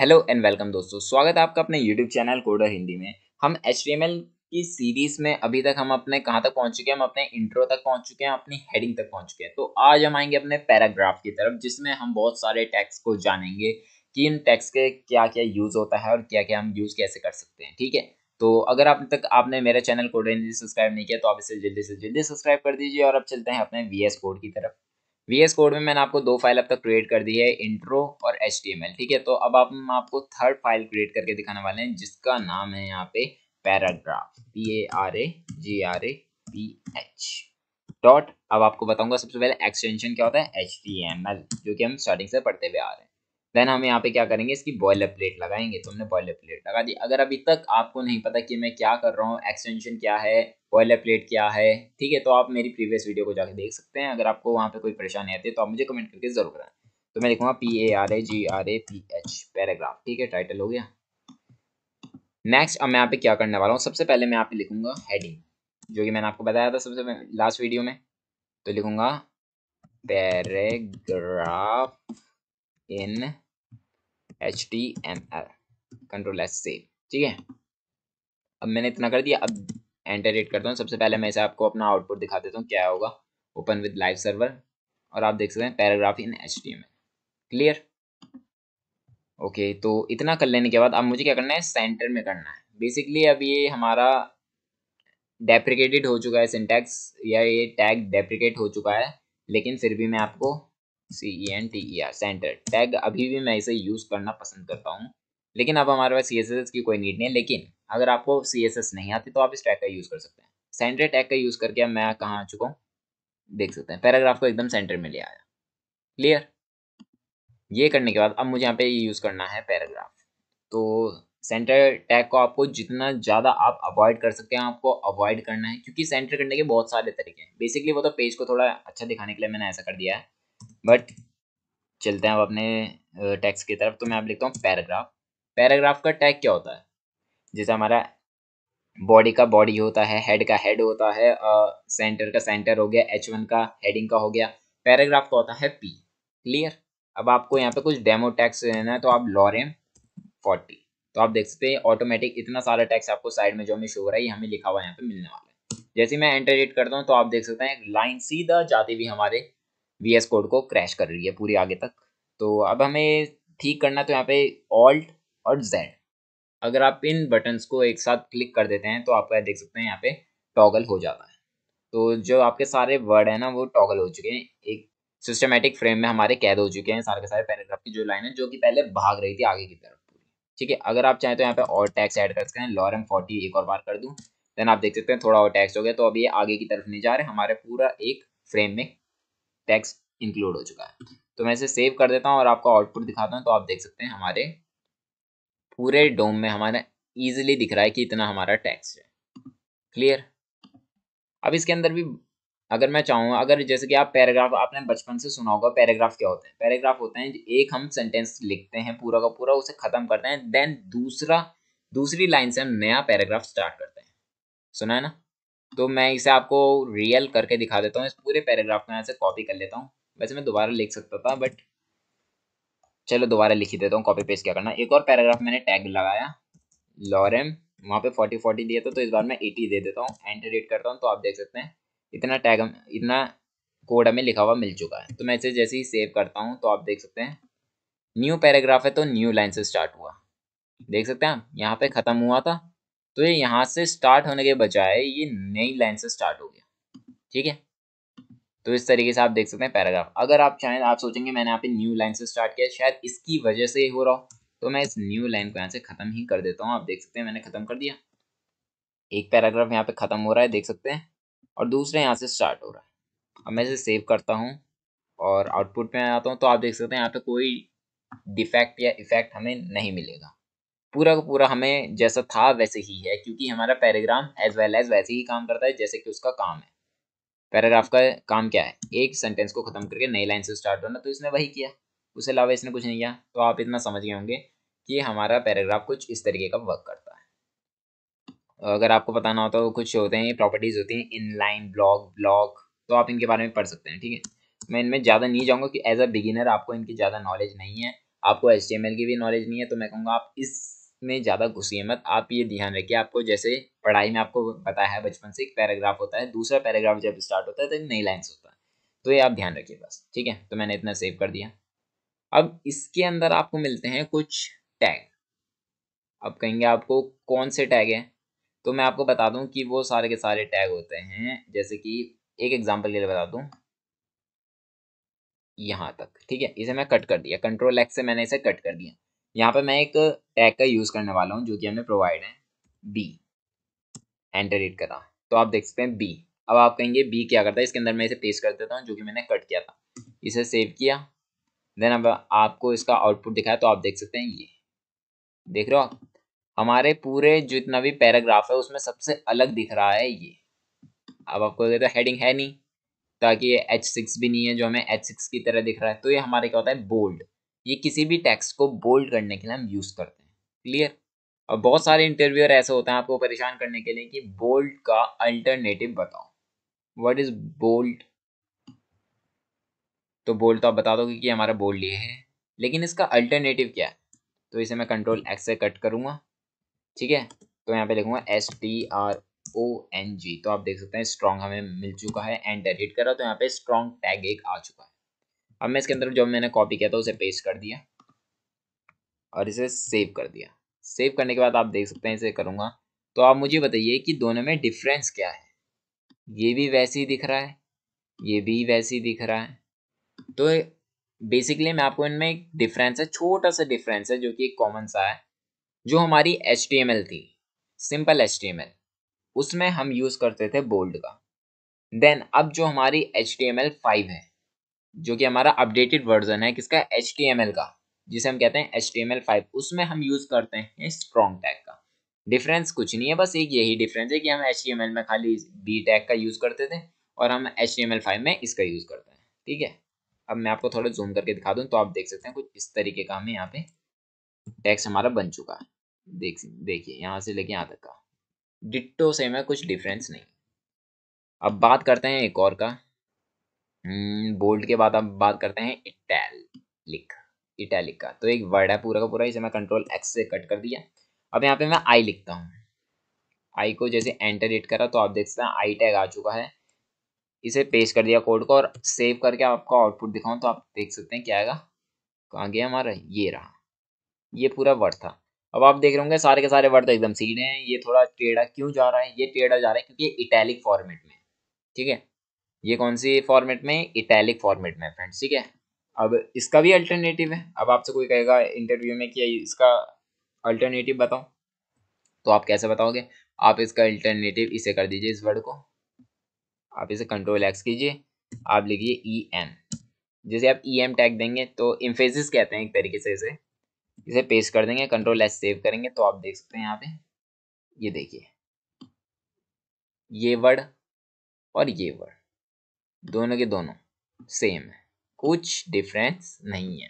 Hello and welcome दोस्तों स्वागत है आपका अपने यूट्यूब चैनल कोडर हिंदी में हम एच की सीरीज में अभी तक हम अपने कहाँ तक पहुँच चुके हैं हम अपने इंट्रो तक पहुँच चुके हैं अपनी हेडिंग तक पहुँच चुके हैं तो आज हम आएंगे अपने पैराग्राफ की तरफ जिसमें हम बहुत सारे टैक्स को जानेंगे कि इन टैक्स के क्या क्या यूज़ होता है और क्या क्या हम यूज़ कैसे कर सकते हैं ठीक है तो अगर अब आप तक आपने मेरा चैनल कोडर हिंदी सब्सक्राइब नहीं किया तो आप इसे जल्दी से जल्दी सब्सक्राइब कर दीजिए और अब चलते हैं अपने वी कोड की तरफ वी एस कोड में मैंने आपको दो फाइल अब तक क्रिएट कर दी है इंट्रो और एच ठीक है तो अब आप आपको थर्ड फाइल क्रिएट करके दिखाने वाले हैं जिसका नाम है यहाँ पे paragraph P A R A G R A P H dot अब आपको बताऊंगा सबसे पहले एक्सटेंशन क्या होता है एच जो कि हम स्टार्टिंग से पढ़ते हुए आ रहे हैं देन हम यहाँ पे क्या करेंगे इसकी बॉयलर प्लेट लगाएंगे तो हमने बॉयलर प्लेट लगा दी अगर अभी तक आपको नहीं पता कि मैं क्या कर रहा हूँ एक्सटेंशन क्या है बॉयलर प्लेट क्या है ठीक है तो आप मेरी प्रीवियस वीडियो को जाके देख सकते हैं अगर आपको वहाँ पे कोई परेशानी आती है तो आप मुझे कमेंट करके जरूर कराएं तो मैं लिखूंगा P A R A G R A P H paragraph ठीक है टाइटल हो गया नेक्स्ट अब मैं यहाँ पे क्या करने वाला हूँ सबसे पहले मैं यहाँ पे लिखूंगा हेडिंग जो कि मैंने आपको बताया था सबसे लास्ट वीडियो में तो लिखूंगा paragraph in H D M L control S save ठीक है अब मैंने इतना कर दिया अब एंटर रेट करता हूँ सबसे पहले मैं इसे आपको अपना आउटपुट दिखा देता हूँ क्या होगा ओपन विद लाइव सर्वर और आप देख सकते हैं paragraph in H D M L clear okay तो इतना कर लेने के बाद अब मुझे क्या करना है सेंटर में करना है बेसिकली अब ये हमारा डेप्रिकेटेड हो चुका है सिंटैक्स या ये टैग डेप्रिकेट हो चुका है लेकिन फिर भी मैं आपको C E N T E R center tag अभी भी मैं इसे यूज़ करना पसंद करता हूँ लेकिन अब हमारे पास सी एस एस की कोई नीड नहीं है लेकिन अगर आपको सी एस एस नहीं आती तो आप इस टैग का यूज़ कर सकते हैं सेंटर टैग का यूज़ करके अब मैं कहाँ आ चुका हूँ देख सकते हैं पैराग्राफ को एकदम सेंटर में ले आया क्लियर ये करने के बाद अब मुझे यहाँ पे यूज़ करना है पैराग्राफ तो सेंटर टैग को आपको जितना ज़्यादा आप अवॉइड कर सकते हैं आपको अवॉइड करना है क्योंकि सेंटर करने के बहुत सारे तरीके हैं बेसिकली वो तो पेज को थोड़ा अच्छा दिखाने के लिए मैंने ऐसा कर दिया है बट चलते हैं अब अपने टेक्स्ट की तरफ तो मैं आप लिखता हूँ पैराग्राफ पैराग्राफ का टैग क्या होता है जैसे हमारा बॉडी का बॉडी होता है हेड का हेड होता है सेंटर का सेंटर हो गया एच वन का हेडिंग का हो गया पैराग्राफ का होता है पी क्लियर अब आपको यहाँ पे कुछ डेमो टैक्स लेना है तो आप लॉरेम फोर्टी तो आप देख सकते हैं ऑटोमेटिक इतना सारा टैक्स आपको साइड में जो हमें शो हो रहा है ये हमें लिखा हुआ यहाँ पे मिलने वाला है जैसे मैं एंटर रेट करता हूँ तो आप देख सकते हैं लाइन सीधा जाते भी हमारे वी एस कोड को क्रैश कर रही है पूरी आगे तक तो अब हमें ठीक करना तो यहाँ पे ऑल्ट और जेड अगर आप इन बटन्स को एक साथ क्लिक कर देते हैं तो आपका देख सकते हैं यहाँ पे टॉगल हो जाता है तो जो आपके सारे वर्ड हैं ना वो टॉगल हो चुके हैं एक सिस्टमेटिक फ्रेम में हमारे कैद हो चुके हैं सारे के सारे पैराग्राफ की जो लाइन है जो कि पहले भाग रही थी आगे की तरफ ठीक है अगर आप चाहें तो यहाँ पे और टैक्स ऐड कर सकते हैं लॉरम फोर्टी एक और बार कर दूँ देन आप देख सकते हैं थोड़ा और टैक्स हो गया तो अब ये आगे की तरफ नहीं जा रहे हमारे पूरा एक फ्रेम में टैक्स इंक्लूड हो चुका है तो मैं इसे सेव कर देता हूँ और आपको आउटपुट दिखाता हूँ तो आप देख सकते हैं हमारे पूरे डोम में हमारा ईजिली दिख रहा है कि इतना हमारा टैक्स है क्लियर अब इसके अंदर भी अगर मैं चाहूँगा अगर जैसे कि आप पैराग्राफ आपने बचपन से सुना होगा पैराग्राफ क्या होते हैं पैराग्राफ होते हैं एक हम सेंटेंस लिखते हैं पूरा का पूरा उसे ख़त्म करते हैं देन दूसरा दूसरी लाइन से हम नया पैराग्राफ स्टार्ट करते हैं सुना है ना तो मैं इसे आपको रियल करके दिखा देता हूँ इस पूरे पैराग्राफ को यहाँ से कॉपी कर लेता हूँ वैसे मैं दोबारा लिख सकता था बट चलो दोबारा लिख ही देता हूँ कॉपी पेस्ट क्या करना एक और पैराग्राफ मैंने टैग लगाया लॉरेम वहाँ पे फोर्टी फोर्टी दिया था तो इस बार मैं एटी दे देता हूँ एंटर रेट करता हूँ तो आप देख सकते हैं इतना टैग इतना कोड हमें लिखा हुआ मिल चुका है तो मैं इसे जैसे ही सेव करता हूँ तो आप देख सकते हैं न्यू पैराग्राफ है तो न्यू लाइन से स्टार्ट हुआ देख सकते हैं आप यहाँ पे ख़त्म हुआ था तो ये यहाँ से स्टार्ट होने के बजाय ये नई लाइन से स्टार्ट हो गया ठीक है तो इस तरीके से आप देख सकते हैं पैराग्राफ अगर आप चाहें आप सोचेंगे मैंने यहाँ पे न्यू लाइन से स्टार्ट किया शायद इसकी वजह से हो रहा हो तो मैं इस न्यू लाइन को यहाँ से ख़त्म ही कर देता हूँ आप देख सकते हैं मैंने ख़त्म कर दिया एक पैराग्राफ यहाँ पे ख़त्म हो रहा है देख सकते हैं और दूसरे यहाँ से स्टार्ट हो रहा है अब मैं इसे सेव करता हूँ और आउटपुट पर आता हूँ तो आप देख सकते हैं यहाँ पे कोई डिफेक्ट या इफेक्ट हमें नहीं मिलेगा पूरा का पूरा हमें जैसा था वैसे ही है क्योंकि हमारा पैराग्राम एज वेल एज वैसे ही काम करता है जैसे कि उसका काम है पैराग्राफ का काम क्या है एक सेंटेंस को ख़त्म करके नई लाइन से स्टार्ट होना तो इसने वही किया उसके अलावा इसने कुछ नहीं किया तो आप इतना समझ गए होंगे कि हमारा पैराग्राफ कुछ इस तरीके का वर्क करता है अगर आपको ना हो तो कुछ होते हैं प्रॉपर्टीज़ होती हैं इन लाइन ब्लॉग ब्लॉग तो आप इनके बारे में पढ़ सकते हैं ठीक है मैं इनमें ज़्यादा नहीं जाऊँगा कि एज अ बिगिनर आपको इनकी ज़्यादा नॉलेज नहीं है आपको एच की भी नॉलेज नहीं है तो मैं कहूँगा आप इस में ज़्यादा घुसिए मत आप ये ध्यान रखिए आपको जैसे पढ़ाई में आपको पता है बचपन से एक पैराग्राफ होता है दूसरा पैराग्राफ जब स्टार्ट होता है तो एक नई लाइन्स होता है तो ये आप ध्यान रखिए बस ठीक है तो मैंने इतना सेव कर दिया अब इसके अंदर आपको मिलते हैं कुछ टैग अब कहेंगे आपको कौन से टैग हैं तो मैं आपको बता दूं कि वो सारे के सारे टैग होते हैं जैसे कि एक एग्जांपल के लिए बता दूं यहाँ तक ठीक है इसे मैं कट कर दिया कंट्रोल एक्स से मैंने इसे कट कर दिया यहाँ पर मैं एक टैग का यूज़ करने वाला हूँ जो कि हमें प्रोवाइड है बी एंटर इट करा तो आप देख सकते हैं बी अब आप कहेंगे बी क्या करता है इसके अंदर मैं इसे पेस्ट कर देता हूँ जो कि मैंने कट किया था इसे सेव किया देन अब आपको इसका आउटपुट दिखाया तो आप देख सकते हैं ये देख रहे हो आप हमारे पूरे जितना भी पैराग्राफ है उसमें सबसे अलग दिख रहा है ये अब आपको कहते हैं हेडिंग है नहीं ताकि ये एच सिक्स भी नहीं है जो हमें एच सिक्स की तरह दिख रहा है तो ये हमारे क्या होता है बोल्ड ये किसी भी टेक्स्ट को बोल्ड करने के लिए हम यूज़ करते हैं क्लियर और बहुत सारे इंटरव्यूअर ऐसे होते हैं आपको परेशान करने के लिए कि बोल्ड का अल्टरनेटिव बताओ व्हाट इज़ बोल्ड तो बोल्ड तो आप बता दो कि हमारा बोल्ड ये है लेकिन इसका अल्टरनेटिव क्या है तो इसे मैं कंट्रोल एक्स से कट करूँगा ठीक है तो यहाँ पे लिखूंगा S T R O N G तो आप देख सकते हैं स्ट्रॉन्ग हमें मिल चुका है एंड एडिट करा तो यहाँ पे स्ट्रॉन्ग टैग एक आ चुका है अब मैं इसके अंदर जो मैंने कॉपी किया था उसे पेस्ट कर दिया और इसे सेव कर दिया सेव करने के बाद आप देख सकते हैं इसे करूँगा तो आप मुझे बताइए कि दोनों में डिफरेंस क्या है ये भी वैसे ही दिख रहा है ये भी वैसे ही दिख रहा है तो बेसिकली मैं आपको इनमें एक डिफरेंस है छोटा सा डिफरेंस है जो कि एक कॉमन सा है जो हमारी एच थी सिंपल एच उसमें हम यूज़ करते थे बोल्ड का देन अब जो हमारी H T M L five है जो कि हमारा अपडेटेड वर्जन है किसका एच का जिसे हम कहते हैं एच टी उसमें हम यूज़ करते हैं स्ट्रॉन्ग टैग का डिफरेंस कुछ नहीं है बस एक यही डिफरेंस है कि हम एच में खाली बी टैग का यूज़ करते थे और हम एच में इसका यूज़ करते हैं ठीक है अब मैं आपको थोड़ा जूम करके दिखा दूँ तो आप देख सकते हैं कुछ इस तरीके का हमें यहाँ पे टैक्स हमारा बन चुका है देख देखिए यहाँ से लेके यहाँ तक का डिट्टो से में कुछ डिफरेंस नहीं अब बात करते हैं एक और का हम्म, बोल्ड के बाद हम बात करते हैं इटैलिक इटैलिक का तो एक वर्ड है पूरा का पूरा इसे मैं कंट्रोल एक्स से कट कर दिया अब यहाँ पे मैं आई लिखता हूँ आई को जैसे एंटर हिट करा तो आप देख सकते हैं आई टैग आ चुका है इसे पेश कर दिया कोड को और सेव करके आपका आउटपुट दिखाऊं तो आप देख सकते हैं क्या आएगा कहाँ गया हमारा ये रहा ये पूरा वर्ड था अब आप देख रहे होंगे सारे के सारे वर्ड तो एकदम सीधे हैं ये थोड़ा टेढ़ा क्यों जा रहा है ये टेढ़ा जा रहा है क्योंकि ये इटैलिक फॉर्मेट में ठीक है ये कौन सी फॉर्मेट में इटैलिक फॉर्मेट में फ्रेंड्स ठीक है अब इसका भी अल्टरनेटिव है अब आपसे कोई कहेगा इंटरव्यू में कि इसका अल्टरनेटिव बताओ तो आप कैसे बताओगे आप इसका अल्टरनेटिव इसे कर दीजिए इस वर्ड को आप इसे कंट्रोल एक्स कीजिए आप लिखिए ई e एम जैसे आप ई एम टैग देंगे तो इम्फेसिस कहते हैं एक तरीके से इसे इसे पेस्ट कर देंगे कंट्रोल एस सेव करेंगे तो आप देख सकते हैं यहाँ पे ये देखिए ये वर्ड और ये वर्ड दोनों के दोनों सेम है कुछ डिफरेंस नहीं है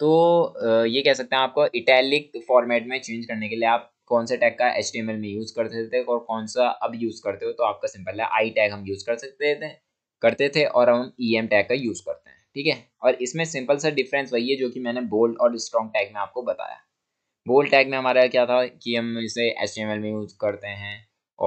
तो ये कह सकते हैं आपको इटैलिक फॉर्मेट में चेंज करने के लिए आप कौन से टैग का एच में यूज़ करते थे और कौन सा अब यूज़ करते हो तो आपका सिंपल है आई टैग हम यूज़ कर सकते थे करते थे और हम ई एम टैग का यूज़ करते हैं ठीक है और इसमें सिंपल सा डिफरेंस वही है जो कि मैंने बोल्ड और स्ट्रॉन्ग टैग में आपको बताया बोल्ड टैग में हमारा क्या था कि हम इसे एच में यूज़ करते हैं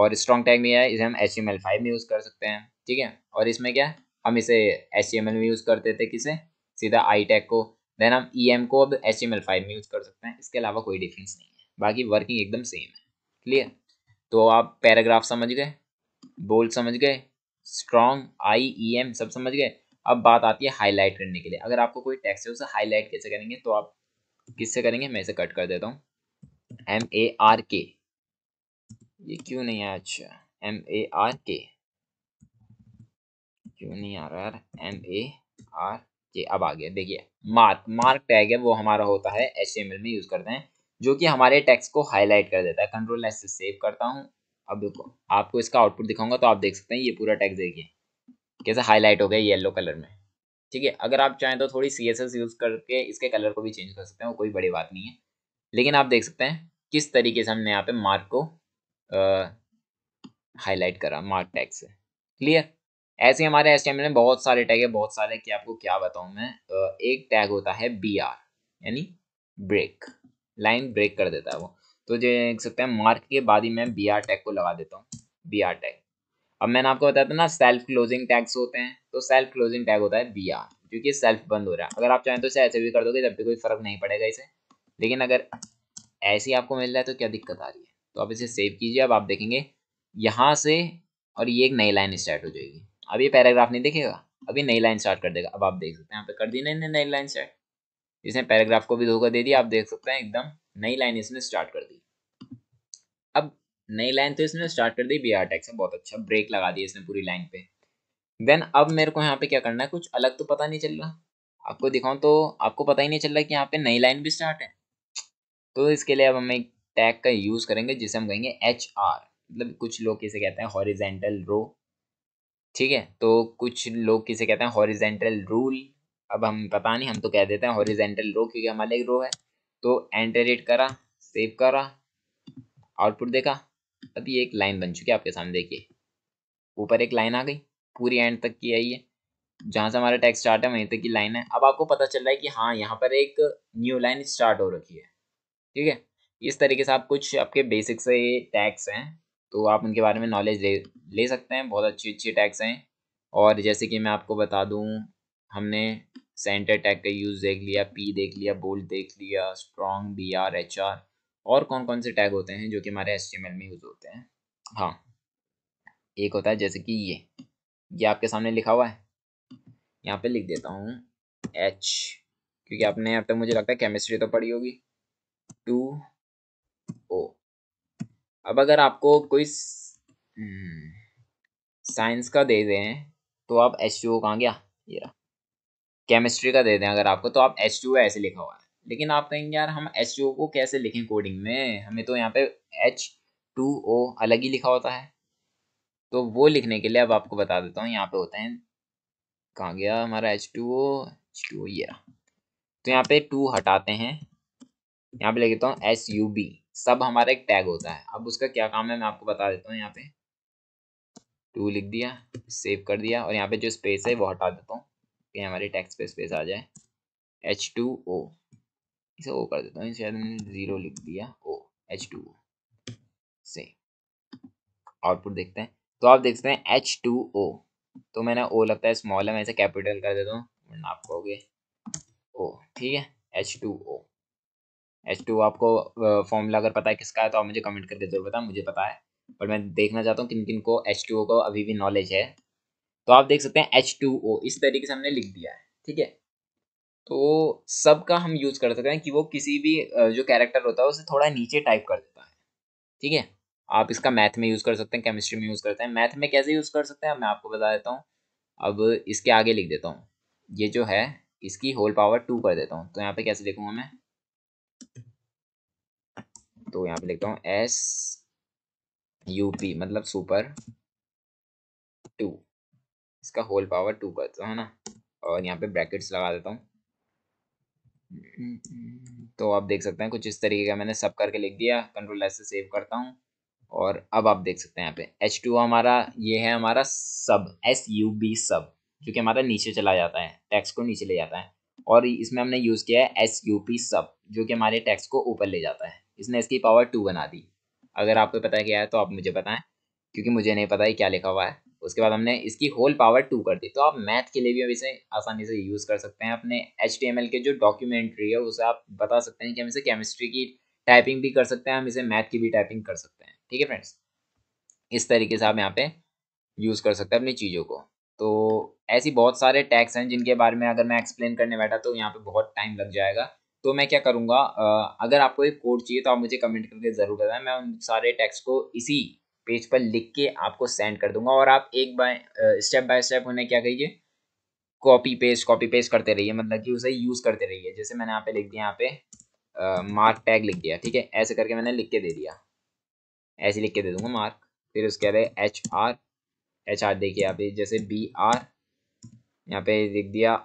और स्ट्रॉन्ग टैग में है इसे हम एच फाइव में यूज़ कर सकते हैं ठीक है और इसमें क्या है हम इसे एच में यूज़ करते थे किसे सीधा आई टेक e को देन हम ई e एम को अब एच फाइव में यूज़ कर सकते हैं इसके अलावा कोई डिफरेंस नहीं है बाकी वर्किंग एकदम सेम है क्लियर तो आप पैराग्राफ समझ गए बोल्ड समझ गए स्ट्रॉन्ग आई ई एम सब समझ गए अब बात आती है हाईलाइट करने के लिए अगर आपको कोई टेक्स्ट है उसे हाईलाइट कैसे करेंगे तो आप किससे करेंगे मैं इसे कट कर देता हूँ एम ए आर के ये क्यों नहीं है अच्छा एम ए आर के क्यों नहीं आ रहा एम ए आर जे अब आ गया देखिए मार्क मार्क टैग है वो हमारा होता है एच में यूज़ करते हैं जो कि हमारे टेक्स्ट को हाईलाइट कर देता है कंट्रोल एस से सेव करता हूँ अब देखो आपको इसका आउटपुट दिखाऊंगा तो आप देख सकते हैं ये पूरा टैक्स देखिए कैसे हाईलाइट हो गया येलो कलर में ठीक है अगर आप चाहें तो थोड़ी सी यूज़ करके इसके कलर को भी चेंज कर सकते हैं वो कोई बड़ी बात नहीं है लेकिन आप देख सकते हैं किस तरीके से हमने यहाँ पे मार्क को हाईलाइट करा मार्क टैग से क्लियर ऐसे हमारे एस में बहुत सारे टैग है बहुत सारे कि आपको क्या बताऊं मैं एक टैग होता है बी आर यानी ब्रेक लाइन ब्रेक कर देता है वो तो जो देख सकते हैं मार्क के बाद ही मैं बी आर टैग को लगा देता हूँ बी आर टैग अब मैंने आपको बताया था ना सेल्फ क्लोजिंग टैग्स होते हैं तो सेल्फ क्लोजिंग टैग होता है बी आर जो कि सेल्फ बंद हो रहा है अगर आप चाहें तो इसे ऐसे भी कर दोगे जब भी कोई फर्क नहीं पड़ेगा इसे लेकिन अगर ऐसे ही आपको मिल रहा है तो क्या दिक्कत आ रही है तो आप इसे सेव कीजिए अब आप देखेंगे यहाँ से और ये एक नई लाइन स्टार्ट हो जाएगी अब ये पैराग्राफ नहीं देखेगा अभी नई लाइन स्टार्ट कर देगा अब आप देख सकते हैं यहाँ पे कर दी नहीं नई लाइन स्टार्ट इसने पैराग्राफ को भी धोखा दे दिया आप देख सकते हैं एकदम नई लाइन इसने स्टार्ट कर दी अब नई लाइन तो इसने स्टार्ट कर दी बी आर टैक्स बहुत अच्छा ब्रेक लगा दिया इसने पूरी लाइन पे देन अब मेरे को यहाँ पे क्या करना है कुछ अलग तो पता नहीं चल रहा आपको दिखाऊं तो आपको पता ही नहीं चल रहा कि यहाँ पे नई लाइन भी स्टार्ट है तो इसके लिए अब हम एक टैग का यूज़ करेंगे जिसे हम कहेंगे एच आर मतलब कुछ लोग इसे कहते हैं हॉरिजेंटल रो ठीक है तो कुछ लोग किसे कहते हैं हॉरिजेंटल रूल अब हम पता नहीं हम तो कह देते हैं हॉरिजेंटल रो क्योंकि हमारा एक रो है तो एंटरेट करा सेव करा आउटपुट देखा अब ये एक लाइन बन चुकी है आपके सामने देखिए ऊपर एक लाइन आ गई पूरी एंड तक की आई है जहाँ से हमारा टेक्स्ट स्टार्ट है वहीं तक की लाइन है अब आपको पता चल रहा है कि हाँ यहाँ पर एक न्यू लाइन स्टार्ट हो रखी है ठीक है इस तरीके से आप कुछ आपके बेसिक से टैक्स हैं तो आप उनके बारे में नॉलेज ले ले सकते हैं बहुत अच्छी अच्छी टैग्स हैं और जैसे कि मैं आपको बता दूँ हमने सेंटर टैग का यूज़ देख लिया पी देख लिया बोल्ड देख लिया strong B R H R और कौन कौन से टैग होते हैं जो कि हमारे एस में यूज़ होते हैं हाँ एक होता है जैसे कि ये ये आपके सामने लिखा हुआ है यहाँ पे लिख देता हूँ एच क्योंकि आपने अब तक मुझे लगता है केमिस्ट्री तो पढ़ी होगी टू ओ अब अगर आपको कोई हम्म। साइंस का दे दें तो आप एच टू ओ कहाँ गया ये रहा केमिस्ट्री का दे दें अगर आपको तो आप एच टू ओ ऐसे लिखा हुआ है लेकिन आप कहेंगे यार हम एच टू ओ को कैसे लिखें कोडिंग में हमें तो यहाँ पे एच टू ओ अलग ही लिखा होता है तो वो लिखने के लिए अब आपको बता देता हूँ यहाँ पे होते हैं कहाँ गया हमारा H two O H two O ये रहा तो यहाँ पे टू हटाते हैं यहाँ पे लिख देता हूँ एस यू बी सब हमारा एक टैग होता है अब उसका क्या काम है मैं आपको बता देता हूँ यहाँ पे टू लिख दिया सेव कर दिया और यहाँ पे जो स्पेस है वो हटा देता हूँ कि हमारे टैक्स पे स्पेस आ जाए एच टू ओ इसे ओ कर देता हूँ शायद मैंने ज़ीरो लिख दिया ओ एच टू ओ से आउटपुट देखते हैं तो आप देखते हैं एच टू ओ तो मैंने ओ लगता है स्मॉल है मैं इसे कैपिटल कर देता हूँ आप कहोगे ओ ठीक है H two O H two आपको फॉर्मूला अगर पता है किसका है तो आप मुझे कमेंट करके जरूर बताएं मुझे पता है पर मैं देखना चाहता हूँ किन किन को एच टू ओ का अभी भी नॉलेज है तो आप देख सकते हैं एच टू ओ इस तरीके से हमने लिख दिया है ठीक है तो सब का हम यूज़ कर सकते हैं कि वो किसी भी जो कैरेक्टर होता है उसे थोड़ा नीचे टाइप कर देता है ठीक है आप इसका मैथ में यूज़ कर सकते हैं केमिस्ट्री में यूज़ करते हैं मैथ में कैसे यूज़ कर सकते हैं मैं आपको बता देता हूँ अब इसके आगे लिख देता हूँ ये जो है इसकी होल पावर टू कर देता हूँ तो यहाँ पे कैसे देखूँगा मैं तो यहाँ पे लिखता हूँ एस यूपी मतलब सुपर टू इसका होल पावर टू करता है ना और यहाँ पे ब्रैकेट्स लगा देता हूँ तो आप देख सकते हैं कुछ इस तरीके का मैंने सब करके लिख दिया कंट्रोल एस से सेव करता हूँ और अब आप देख सकते हैं यहाँ पे एच टू हमारा ये है हमारा सब एस यू बी सब जो कि हमारा नीचे चला जाता है टैक्स को नीचे ले जाता है और इसमें हमने यूज़ किया है एस यू पी सब जो कि हमारे टैक्स को ऊपर ले जाता है इसने इसकी पावर टू बना दी अगर आपको पता क्या है तो आप मुझे बताएं क्योंकि मुझे नहीं पता है क्या लिखा हुआ है उसके बाद हमने इसकी होल पावर टू कर दी तो आप मैथ के लिए भी अब इसे आसानी से यूज़ कर सकते हैं अपने एच के जो डॉक्यूमेंट्री है उसे आप बता सकते हैं कि हम इसे केमिस्ट्री की टाइपिंग भी कर सकते हैं हम इसे मैथ की भी टाइपिंग कर सकते हैं ठीक है फ्रेंड्स इस तरीके से आप यहाँ पे यूज़ कर सकते हैं अपनी चीज़ों को तो ऐसी बहुत सारे टैक्स हैं जिनके बारे में अगर मैं एक्सप्लेन करने बैठा तो यहाँ पे बहुत टाइम लग जाएगा तो मैं क्या करूँगा अगर आपको एक कोड चाहिए तो आप मुझे कमेंट करके ज़रूर बताएं मैं उन सारे टेक्स्ट को इसी पेज पर लिख के आपको सेंड कर दूंगा और आप एक बाय स्टेप बाय स्टेप उन्हें क्या करिए कॉपी पेस्ट कॉपी पेस्ट करते रहिए मतलब कि उसे यूज़ करते रहिए जैसे मैंने यहाँ पे लिख दिया यहाँ पे मार्क टैग लिख दिया ठीक है ऐसे करके मैंने लिख के दे दिया ऐसे लिख के दे दूंगा मार्क फिर उसके बाद एच आर एच आर देखिए आप जैसे बी आर यहाँ पे लिख दिया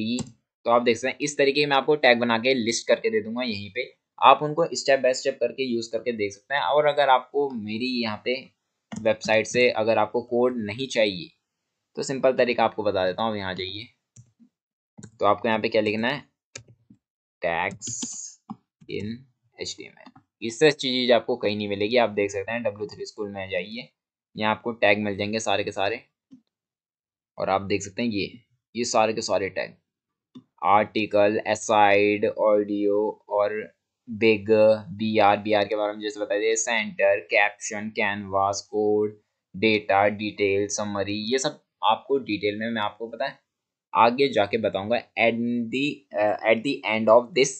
बी तो आप देख सकते हैं इस तरीके में आपको टैग बना के लिस्ट करके दे दूंगा यहीं पे आप उनको स्टेप बाय स्टेप करके यूज़ करके देख सकते हैं और अगर आपको मेरी यहाँ पे वेबसाइट से अगर आपको कोड नहीं चाहिए तो सिंपल तरीका आपको बता देता हूँ यहाँ जाइए तो आपको यहाँ पे क्या लिखना है text in H D M L इससे अच्छी चीज़ आपको कहीं नहीं मिलेगी आप देख सकते हैं डब्ल्यू थ्री स्कूल में जाइए यहाँ आपको टैग मिल जाएंगे सारे के सारे और आप देख सकते हैं ये ये सारे के सारे टैग आर्टिकल एसाइड ऑडियो और big B R B R के बारे में जैसे बताया center caption canvas code data detail summary ये सब आपको डिटेल में मैं आपको पता है आगे जाके बताऊंगा at the at the end of this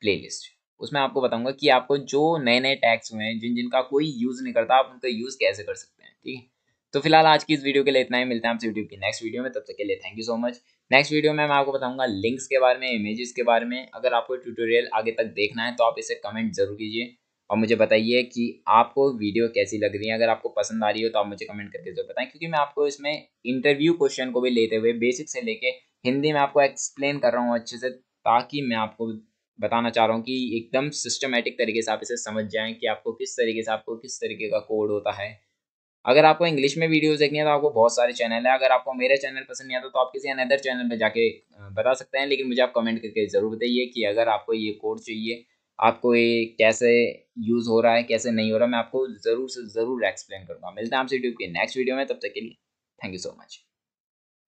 playlist उसमें आपको बताऊंगा कि आपको जो नए नए टैग्स हुए हैं जिन जिनका कोई यूज़ नहीं करता आप उनका यूज़ कैसे कर सकते हैं ठीक है तो फिलहाल आज की इस वीडियो के लिए इतना ही मिलते हैं आपसे यूट्यूब की नेक्स्ट वीडियो में तब तक के लिए thank you so much next video में मैं आपको बताऊंगा लिंक्स के बारे में इमेजेस के बारे में अगर आपको ट्यूटोरियल आगे तक देखना है तो आप इसे कमेंट जरूर कीजिए और मुझे बताइए कि आपको वीडियो कैसी लग रही है अगर आपको पसंद आ रही हो तो आप मुझे कमेंट करके जरूर बताएं क्योंकि मैं आपको इसमें इंटरव्यू क्वेश्चन को भी लेते हुए बेसिक से लेके हिंदी में आपको एक्सप्लेन कर रहा हूँ अच्छे से ताकि मैं आपको बताना चाह रहा हूँ कि एकदम सिस्टमेटिक तरीके से आप इसे समझ जाएँ कि आपको किस तरीके से आपको किस तरीके का कोड होता है अगर आपको इंग्लिश में वीडियोस देखनी है तो आपको बहुत सारे चैनल है अगर आपको मेरे चैनल पसंद नहीं आता तो आप किसी अनदर चैनल पर जाके बता सकते हैं लेकिन मुझे आप कमेंट करके ज़रूर बताइए कि अगर आपको ये कोड चाहिए आपको ये कैसे यूज़ हो रहा है कैसे नहीं हो रहा मैं आपको ज़रूर से ज़रूर एक्सप्लेन करूँगा मिलते हैं आपसे यूट्यूब के नेक्स्ट वीडियो में तब तक के लिए थैंक यू सो मच